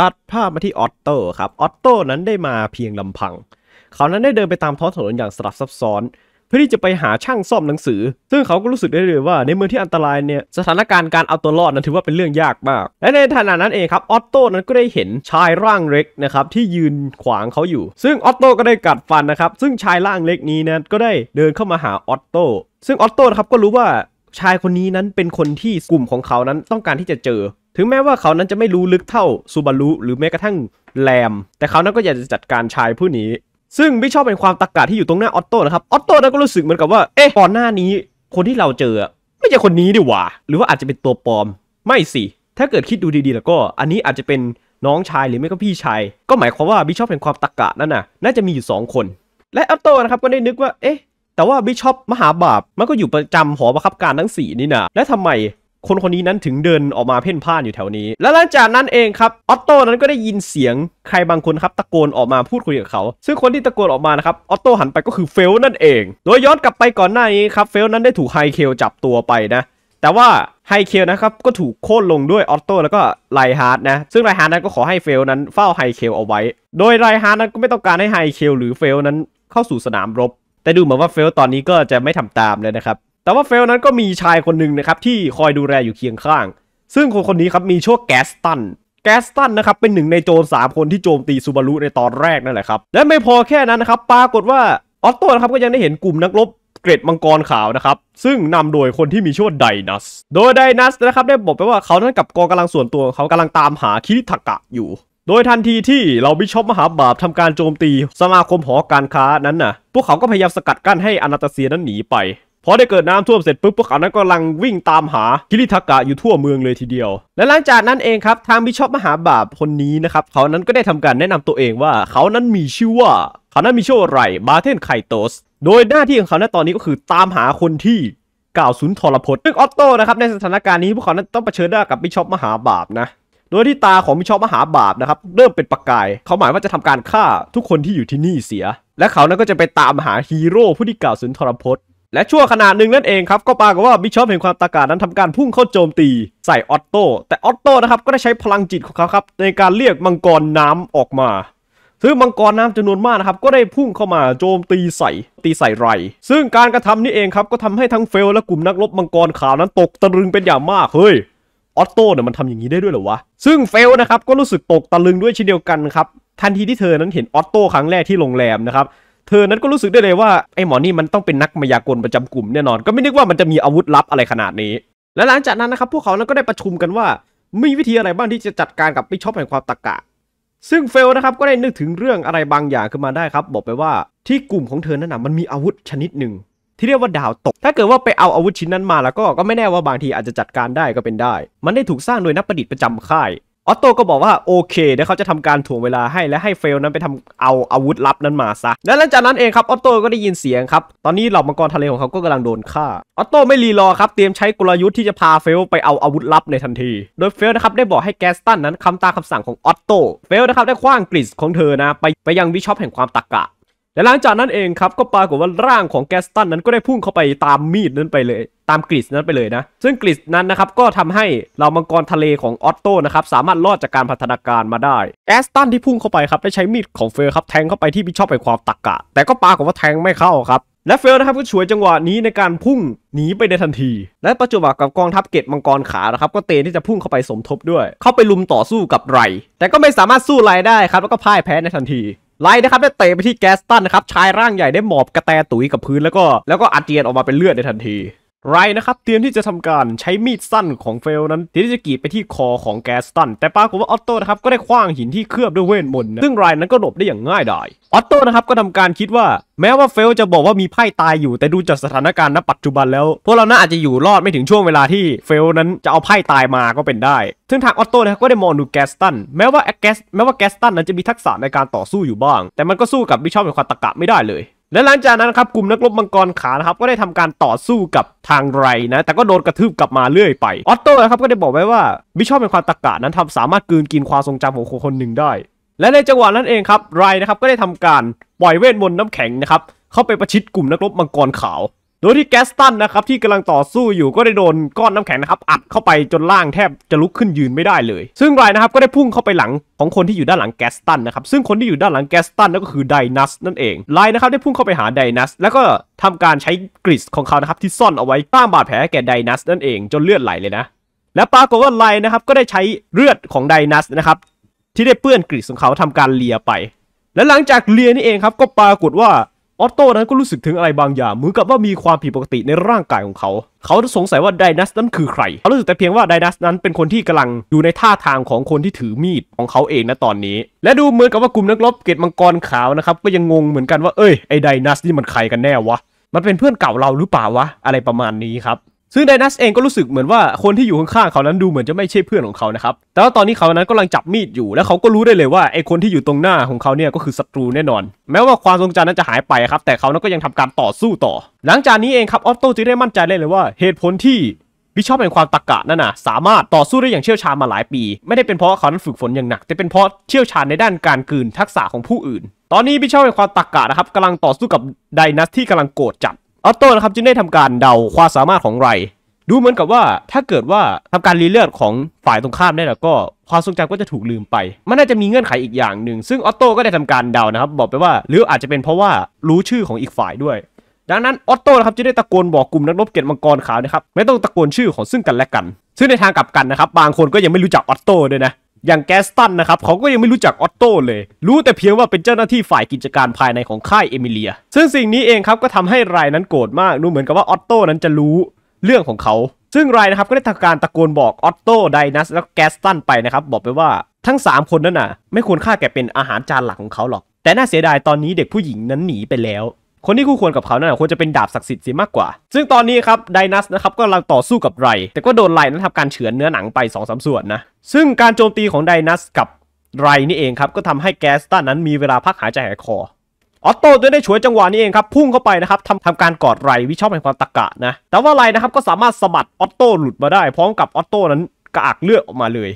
ตัดภาพมาที่ออตโต้ครับออตโต้นั้นได้มาเพียงลำพัง เขานั้นได้เดินไปตามท้องถนนอย่างสลับซับซ้อน เพื่อที่จะไปหาช่างซ่อมหนังสือ ซึ่งเขาก็รู้สึกได้เลยว่า ในเมืองที่อันตรายเนี่ยสถานการณ์การเอาตัวรอดนั้นถือว่าเป็นเรื่องยากมาก และในขณะนั้นเองครับออตโต้นั้นก็ได้เห็นชายร่างเล็กนะครับที่ยืนขวางเขาอยู่ ซึ่งออตโต้ก็ได้กัดฟันนะครับซึ่งชายร่างเล็กนี้นั้นก็ได้เดินเข้ามาหาออตโต้ซึ่งออตโต้ครับก็รู้ว่าชายคนนี้นั้นเป็นคนที่กลุ่มของเขานั้นต้องการที่จะเจอถึงแม้ว่าเขานั้นจะไม่รู้ลึกเท่าซูบารุหรือแม้กระทั่งแรมแต่เขานั้นก็อยากจะจัดการชายผู้นี้ ซึ่งไม่ชอบเป็นความตะกกะที่อยู่ตรงหน้าออตโต้นะครับ ออตโต้นั้นก็รู้สึกเหมือนกับว่า เอ๊ะก่อนหน้านี้ คนที่เราเจอ ไม่ใช่คนนี้ดิว่า หรือว่าอาจจะเป็นตัวปลอม ไม่สิ ถ้าเกิดคิดดูดีๆ แล้วก็อันนี้อาจจะเป็นน้องชายหรือไม่ก็พี่ชาย ก็หมายความว่าบิชอบเป็นความตะกกะนั่นน่ะ น่าจะมีอยู่2คน และออตโตนะครับก็ได้นึกว่า เอ๊ะ แต่ว่าบิชอบมหาบาป มันก็อยู่ประจำหอประคับการทั้ง 4นี่นะและทำไมคนคนนี้นั้นถึงเดินออกมาเพ่นพ่านอยู่แถวนี้ และหลังจากนั้นเองครับออตโต้นั้นก็ได้ยินเสียงใครบางคนครับตะโกนออกมาพูดคุยกับเขา ซึ่งคนที่ตะโกนออกมานะครับออตโต้หันไปก็คือเฟลนั่นเอง โดยย้อนกลับไปก่อนหน้านี้ครับเฟลนั้นได้ถูกไฮเคลจับตัวไปนะ แต่ว่าไฮเคลนะครับก็ถูกโค่นลงด้วยออตโต้แล้วก็ไลฮาร์ดนะ ซึ่งไลฮาร์ดนั้นก็ขอให้เฟลนั้นเฝ้าไฮเคลเอาไว้ โดยไลฮาร์ดนั้นก็ไม่ต้องการให้ไฮเคลหรือเฟลนั้นเข้าสู่สนามรบ แต่ดูเหมือนว่าเฟล ตอนนี้ก็จะไม่ทำตามเลยนะครับแต่ว่าเฟลนั้นก็มีชายคนหนึ่งนะครับที่คอยดูแลอยู่เคียงข้าง ซึ่งคนคนนี้ครับมีชื่อแกสตัน แกสตันนะครับเป็นหนึ่งในโจรสามคนที่โจมตีซูบารุในตอนแรกนั่นแหละครับ และไม่พอแค่นั้นนะครับปรากฏว่าออตโต้นะครับก็ยังได้เห็นกลุ่มนักรบเกรดมังกรขาวนะครับ ซึ่งนำโดยคนที่มีชื่อไดนัส โดยไดนัสนะครับได้บอกไปว่าเขานั้นกับกองกำลังส่วนตัวเขากำลังตามหาคิริทักะอยู่ โดยทันทีที่เราบิชอปมหาบาปทำการโจมตีสมาคมหอการค้านั้นนะ่ะพวกเขาก็พยายามสกัดกั้นให้อนาตาเซียนั้นหนีไปพอได้เกิดน้ำท่วมเสร็จปุ๊บพวกเขานั้นก็ลังวิ่งตามหากิริทากะอยู่ทั่วเมืองเลยทีเดียว และหลังจากนั้นเองครับทางบิชอปมหาบาปคนนี้นะครับเขานั้นก็ได้ทำการแนะนำตัวเองว่าเขานั้นมีชื่อว่าเขานั้นมีชื่ออะไรบาเทนไคโตส โดยหน้าที่ของเขาณตอนนี้ก็คือตามหาคนที่กล่าวสุนทรพจน์ซึ่งออตโต้นะครับในสถานการณ์นี้พวกเขานั้นต้องเผชิญหน้ากับบิชอปมหาบาปนะโดยที่ตาของมิชอบมหาบาปนะครับเริ่มเป็นประกายเขาหมายว่าจะทำการฆ่าทุกคนที่อยู่ที่นี่เสีย และเขานั้นก็จะไปตามหาฮีโร่ผู้ที่กล่าวสุนทรพจน์และชั่วขณะหนึ่งนั่นเองครับก็ปรากฏว่าบิชอปเห็นความตากาศนั้นทำการพุ่งเข้าโจมตีใส่ออตโต้แต่ออตโต้นะครับก็ได้ใช้พลังจิตของเขาครับ ในการเรียกมังกรน้ำออกมาซึ่งมังกรน้ำจำนวนมากนะครับก็ได้พุ่งเข้ามาโจมตีใส่ตีใส่ไร ซึ่งการกระทำนี้เองครับก็ทำให้ทั้งเฟลและกลุ่มนักรบมังกรขาวนั้นตกตะลึงเป็นอย่างมากเฮ้ยออตโต้เนี่ยมันทำอย่างนี้ได้ด้วยเหรอวะซึ่งเฟลนะครับก็รู้สึกตกตะลึงด้วยเช่นเดียวกันครับทันทีที่เธอนั้นเห็นออตโต้ครั้งแรกที่โรงแรมนะครับเธอนั้นก็รู้สึกได้เลยว่าไอ้หมอนี่มันต้องเป็นนักมายากลประจำกลุ่มแน่นอนก็ไม่นึกว่ามันจะมีอาวุธลับอะไรขนาดนี้ และหลังจากนั้นนะครับพวกเขานั้นก็ได้ประชุมกันว่า มีวิธีอะไรบ้างที่จะจัดการกับไปชอปแห่งความตะกะ ซึ่งเฟลนะครับก็ได้นึกถึงเรื่องอะไรบางอย่างขึ้นมาได้ครับบอกไปว่า ที่กลุ่มของเธอนั้นนะมันมีอาวุธชนิดหนึ่ง ที่เรียกว่าดาวตก ถ้าเกิดว่าไปเอาอาวุธชิ้นนั้นมา แล้วก็ก็ไม่แน่ว่าบางทีอาจจะจัดการได้ก็เป็นได้ มันได้ถูกสร้างโดยนักประดิษฐ์ประจำค่ายออโต้ก็บอกว่าโอเคเดี๋ยวเขาจะทำการถ่วงเวลาให้และให้เฟลนั้นไปทำเอาอาวุธลับนั้นมาซะและหลังจากนั้นเองครับออโต้ก็ได้ยินเสียงครับตอนนี้เหล่ามังกรทะเลของเขาก็กำลังโดนฆ่าออโต้ไม่รีรอครับเตรียมใช้กลยุทธ์ที่จะพาเฟลไปเอาอาวุธลับในทันที โดยเฟลนะครับได้บอกให้แกสตันนั้นคำตาคคำสั่งของออโต้เฟลนะครับได้คว้างกริชของเธอนะไปไปยังวิชอปแห่งความตะกะและหลังจากนั้นเองครับก็ปรากฏว่าร่างของแกสตันนั้นก็ได้พุ่งเข้าไปตามมีดนั้นไปเลยตามกริสนั้นไปเลยนะซึ่งกริสนั้นนะครับก็ทำให้เรามังกรทะเลของออตโต้นะครับสามารถรอดจากการพัฒนาการมาได้แกสตันที่พุ่งเข้าไปครับได้ใช้มีดของเฟลครับแทงเข้าไปที่บิชอบไปความตักกะแต่ก็ปรากฏว่าแทงไม่เข้าครับและเฟลนะครับก็ช่วยจังหวะนี้ในการพุ่งหนีไปในทันที และประจวบกับกองทัพเกตมังกรขานะครับก็เตนที่จะพุ่งเข้าไปสมทบด้วย เข้าไปลุมต่อสู้กับไร แต่ก็ไม่สามารถสู้ไรได้ครับแล้วก็พ่ายแพ้ในทันทีไลท์นะครับ ได้เตะไปที่แกสตันนะครับ ชายร่างใหญ่ได้หมอบกระแตตุ๋ยกับพื้นแล้วก็ แล้วก็อาเจียนออกมาเป็นเลือดในทันทีไรนะครับเตรียมที่จะทำการใช้มีดสั้นของเฟล นั้นเตรียมที่จะกรีดไปที่คอของแกสตัน แต่ปรากฏว่าออตโต้นะครับ ก็ได้คว้างหินที่เคลือบด้วยเวทมนต์ซึ่งไรนั้นก็หลบได้อย่างง่ายดายออตโต้นะครับก็ทำการคิดว่า แม้ว่าเฟล จะบอกว่ามีไพ่ตายอยู่แต่ดูจากสถานการณ์ณปัจจุบันแล้ว พวกเราน่าอาจจะอยู่รอดไม่ถึงช่วงเวลาที่เฟล นั้นจะเอาไพ่ตายมาก็เป็นได้ซึ่งทางออตโต้นะครับก็ได้มองดูแกสตันแม้ว่าแกส แม้ว่าแกสตัน นั้นจะมีทักษะในการต่อสู้อยู่บ้าง แต่มันก็สู้กับบิชอปในความตะกะไม่ได้เลยและหลังจากนั้นครับกลุ่มนักรบมังกรขานะครับก็ได้ทำการต่อสู้กับทางไรนะแต่ก็โดนกระทืบกลับมาเรื่อยไปออตโต้ครับก็ได้บอกไว้ว่าบิชอบเป็นความตะกะนั้นทำสามารถกืนกินความทรงจำของคนคนหนึ่งได้ และในจังหวะนั้นเองครับ ไรนะครับก็ได้ทำการปล่อยเวทมนต์น้ำแข็งนะครับเข้าไปประชิดกลุ่มนักรบมังกรขาวโดยที่แกสตันนะครับที่กำลังต่อสู้อยู่ก็ได้โดนก้อนน้ำแข็งนะครับอัดเข้าไปจนล่างแทบจะลุกขึ้นยืนไม่ได้เลย ซึ่งไรนะครับก็ได้พุ่งเข้าไปหลังของคนที่อยู่ด้านหลังแกสตันนะครับซึ่งคนที่อยู่ด้านหลังแกสตันนั่นก็คือไดนัสนั่นเองไรนะครับได้พุ่งเข้าไปหาไดนัส แล้วก็ทำการใช้กริชของเขานะครับที่ซ่อนเอาไว้สร้างบาดแผลแก่ไดนัสนั่นเอง จนเลือดไหลเลยนะและปากรก็ไรนะครับก็ได้ใช้เลือดของไดนัสนะครับที่ได้เปื้อนกริชของเขาทำการเลียไป และหลังจากเลียนี่เองครับก็ปรากฏว่าออโต้นั้นก็รู้สึกถึงอะไรบางอย่างเหมือนกับว่ามีความผิดปกติในร่างกายของเขา เขาสงสัยว่าไดนัสนั้นคือใคร เขารู้สึกแต่เพียงว่าไดนัสนั้น เป็นคนที่กำลังอยู่ในท่าทางของคนที่ถือมีดของเขาเองนะตอนนี้ และดูเหมือนกับว่ากลุ่มนักรบเกตมังกรขาวนะครับก็ยังงงเหมือนกันว่าเอ้ยไอไดนัสนี่มันใครกันแน่วะ มันเป็นเพื่อนเก่าเราหรือเปล่าวะอะไรประมาณนี้ครับซึ่งไดนัสเองก็รู้สึกเหมือนว่าคนที่อยู่ข้างๆเขานั้นดูเหมือนจะไม่ใช่เพื่อนของเขานะครับ แต่ว่าตอนนี้เขานั้นกำลังจับมีดอยู่ และเขาก็รู้ได้เลยว่าไอ้คนที่อยู่ตรงหน้าของเขาเนี่ยก็คือศัตรูแน่นอน แม้ว่าความทรงจำนั้นจะหายไปครับ แต่เขานั้นก็ยังทำการต่อสู้ต่อ หลังจากนี้เองครับออตโตจึงได้มั่นใจได้เลยว่าเหตุผลที่บิชอปแห่งความตรกกะนั่นน่ะสามารถต่อสู้ได้อย่างเชี่ยวชาญมาหลายปี ไม่ได้เป็นเพราะเขานั้นฝึกฝนอย่างหนัก แต่เป็นเพราะเชี่ยวชาญในด้านการกืนทักษะของผู้อื่น ตอนนี้บิชอบเป็นความตะกกะนะครับกำลังต่อสู้กับไดนัส ที่กำลังโกรธจัดออโต้นะครับจึงได้ทำการเดาความสามารถของไร ดูเหมือนกับว่าถ้าเกิดว่าทำการรีเลือดของฝ่ายตรงข้ามได้แล้วก็ความทรงจำก็จะถูกลืมไป มันน่าจะมีเงื่อนไขอีกอย่างหนึ่งซึ่งออโต้ก็ได้ทำการเดานะครับบอกไปว่า หรืออาจจะเป็นเพราะว่ารู้ชื่อของอีกฝ่ายด้วย ดังนั้นออโต้นะครับจะได้ตะโกนบอกกลุ่มนักรบเกตมังกรขาวนะครับไม่ต้องตะโกนชื่อของซึ่งกันและกัน ซึ่งในทางกลับกันนะครับบางคนก็ยังไม่รู้จักออโต้ด้วยนะอย่างแกสตันนะครับ เขาก็ยังไม่รู้จักออตโต้เลย รู้แต่เพียงว่าเป็นเจ้าหน้าที่ฝ่ายกิจการภายในของค่ายเอมิเลีย ซึ่งสิ่งนี้เองครับก็ทำให้รายนั้นโกรธมาก ดูเหมือนกับว่าออตโต้นั้นจะรู้เรื่องของเขา ซึ่งรายนะครับก็ได้ทำการตะโกนบอกออตโต้ไดนัส และแกสตันไปนะครับ บอกไปว่าทั้ง 3 คนนั้นน่ะ ไม่ควรฆ่าแกเป็นอาหารจานหลักของเขาหรอก แต่น่าเสียดายตอนนี้เด็กผู้หญิงนั้นหนีไปแล้วคนที่คู่ควรกับเขานั่นควรจะเป็นดาบศักดิ์สิทธิ์เสียมากกว่า ซึ่งตอนนี้ครับไดนัสนะครับก็กำลังต่อสู้กับไร แต่ก็โดนไรนั้นทำการเฉือนเนื้อหนังไป2อสส่วนนะ ซึ่งการโจมตีของไดนัสกับไรนี่เองครับก็ทำให้แกสต้านั้นมีเวลาพักหายใจหายคอ ออโต้ด้วยได้ฉวยจังหวะนี้เองครับพุ่งเข้าไปนะครับทำทำการกอดไรวิชอบแห่งความตะกะนะ แต่ว่าไรนะครับก็สามารถสะบัดออโต้หลุดมาได้พร้อมกับออโต้นั้นกระอักเลือดออกมาเลย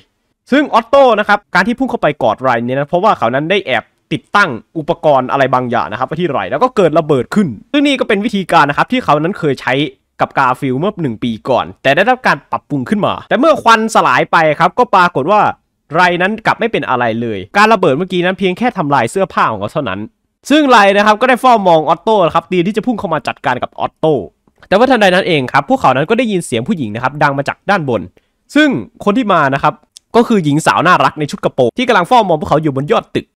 ซึ่งออโต้นะครับการที่พุ่งเข้าไปกอดไรเนี่ยนะเพราะว่าเขานั้นได้แอบติดตั้งอุปกรณ์อะไรบางอย่างนะครับที่ไรแล้วก็เกิดระเบิดขึ้น ซึ่งนี่ก็เป็นวิธีการนะครับที่เขานั้นเคยใช้กับกาฟิลเมื่อหนึ่งปีก่อน แต่ได้รับการปรับปรุงขึ้นมา แต่เมื่อควันสลายไปครับก็ปรากฏว่าไรนั้นกลับไม่เป็นอะไรเลย การระเบิดเมื่อกี้นั้นเพียงแค่ทำลายเสื้อผ้าของเขาเท่านั้น ซึ่งไรนะครับก็ได้ฟ้องมองออตโต้ครับดีที่จะพุ่งเข้ามาจัดการกับออตโต้แต่ว่าทันใดนั้นเองครับพวกเขานั้นก็ได้ยินเสียงผู้หญิงนะครับดังมาจากด้านบน ซึ่งคนที่มานะครับก็คือหญิงสาวน่ารักในชุดกระโปรงที่กำลังฟ้องมองพวกเขาอยู่บนยอดตึก